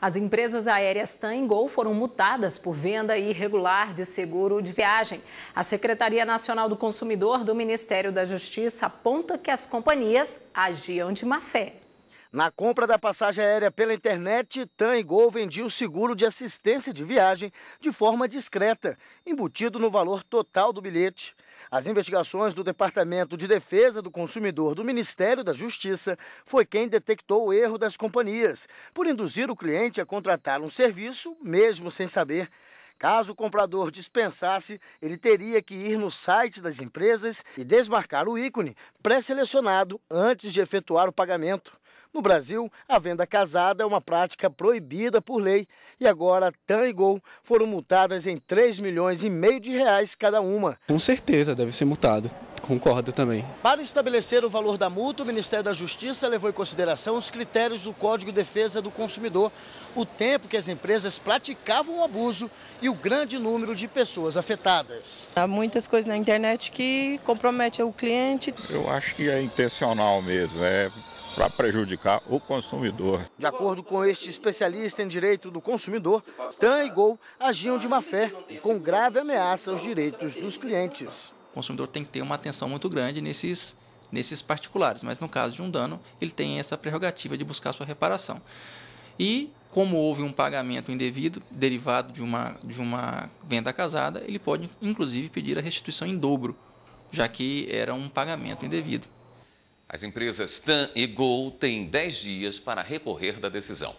As empresas aéreas TAM e Gol foram multadas por venda irregular de seguro de viagem. A Secretaria Nacional do Consumidor do Ministério da Justiça aponta que as companhias agiam de má fé. Na compra da passagem aérea pela internet, TAM e Gol vendiam o seguro de assistência de viagem de forma discreta, embutido no valor total do bilhete. As investigações do Departamento de Defesa do Consumidor do Ministério da Justiça foi quem detectou o erro das companhias, por induzir o cliente a contratar um serviço, mesmo sem saber. Caso o comprador dispensasse, ele teria que ir no site das empresas e desmarcar o ícone pré-selecionado antes de efetuar o pagamento. No Brasil, a venda casada é uma prática proibida por lei e agora Tan e Gol foram multadas em 3 milhões e meio de reais cada uma. Com certeza deve ser multado. Concordo também. Para estabelecer o valor da multa, o Ministério da Justiça levou em consideração os critérios do Código de Defesa do Consumidor, o tempo que as empresas praticavam o abuso e o grande número de pessoas afetadas. Há muitas coisas na internet que comprometem o cliente. Eu acho que é intencional mesmo, é para prejudicar o consumidor. De acordo com este especialista em direito do consumidor, Tan e Gol agiam de má fé e com grave ameaça aos direitos dos clientes. O consumidor tem que ter uma atenção muito grande nesses nesses particulares, mas no caso de um dano, ele tem essa prerrogativa de buscar sua reparação. E como houve um pagamento indevido derivado de uma, de uma venda casada, ele pode inclusive pedir a restituição em dobro, já que era um pagamento indevido. As empresas TAM e Gol têm 10 dias para recorrer da decisão.